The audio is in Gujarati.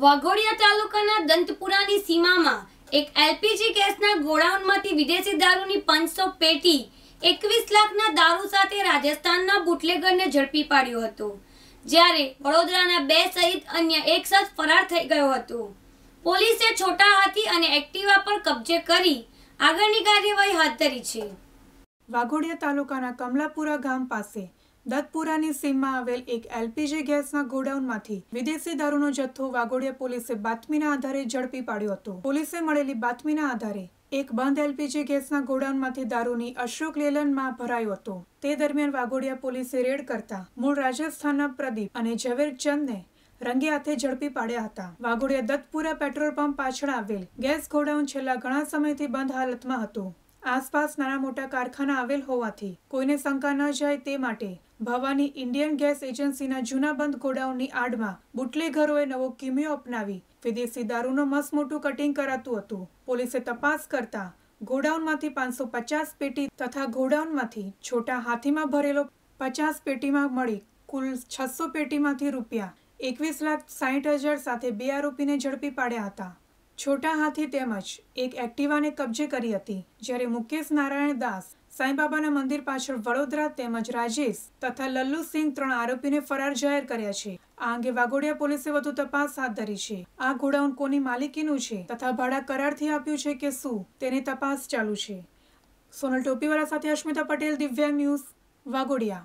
વાઘોડિયા તાલુકાના દંતપુરાની સીમામાં એક એલપીજી ગેસના ગોડાઉનમાંથી વિદેશી દારૂની પાંચસો પેટી એકવીસ લાખના દારૂ સાથે રાજસ્થાનના બુટલેગરને ઝડપી પાડ્યો હતો જ્યારે વડોદરાના બે સહિત અન્ય એક શખ્સ ફરાર થઈ ગયો હતો પોલીસે છોટા હાથી અને એક્ટિવા પર કબજે કરી આગળની કાર્યવાહી હાથ ધરી છે વાઘોડિયા તાલુકાના કમલાપુરા ગામ પાસે દત્તપુરાની સીમમાં આવેલ એક એલપીજી ગેસના ગોડાઉનમાંથી વિદેશી દારૂનો જથ્થો વાઘોડિયા પોલીસે બાતમીના આધારે ઝડપી પાડ્યો હતો પોલીસે મળેલી બાતમીના આધારે એક બંધ એલપીજી ગેસના ગોડાઉનમાંથી દારૂની અશોક લેલનમાં ભરાયો હતો તે દરમિયાન વાઘોડિયા પોલીસે રેડ કરતા મૂળ રાજસ્થાનના પ્રદીપ અને ઝવેર ચંદને રંગે હાથે ઝડપી પાડ્યા હતા વાઘોડિયા દત્તપુરા પેટ્રોલ પંપ પાછળ આવેલ ગેસ ગોડાઉન છેલ્લા ઘણા સમયથી બંધ હાલતમાં હતું આસપાસ નાના મોટા કારખાના આવેલ હોવાથી કોઈને શંકા ન જાય તે માટે ભવાની ઇન્ડિયન ગેસ એજન્સીના જૂના બંધ ગોડાઉનની આડમાં બુટલેઘરોએ નવો કિમિયો અપનાવી વિદેશી દારૂનું મસમોટું કટિંગ કરાતું હતું પોલીસે તપાસ કરતા ગોડાઉનમાંથી પાંચસો પચાસ પેટી તથા ગોડાઉનમાંથી છોટા હાથીમાં ભરેલો પચાસ પેટીમાં મળી કુલ છસો પેટીમાંથી રૂપિયા એકવીસ લાખ સાઠ હજાર સાથે બે આરોપીને ઝડપી પાડ્યા હતા છોટા હાથી તેમજ એક એક્ટિવાને કબજે કરી હતી જ્યારે મુકેશ નારાયણ દાસ સાંઈબાબાના મંદિર પાછળ વડોદરા તેમજ રાજેશ તથા લલ્લુસિંહ ત્રણ આરોપીને ફરાર જાહેર કર્યા છે આ અંગે વાઘોડિયા પોલીસે વધુ તપાસ હાથ ધરી છે આ ગોડાઉન કોની માલિકીનું છે તથા ભાડા કરારથી આપ્યું છે કે શું તેની તપાસ ચાલુ છે સોનલ ટોપીવાળા સાથે અશ્મિતા પટેલ દિવ્યાંગ ન્યૂઝ વાગોડિયા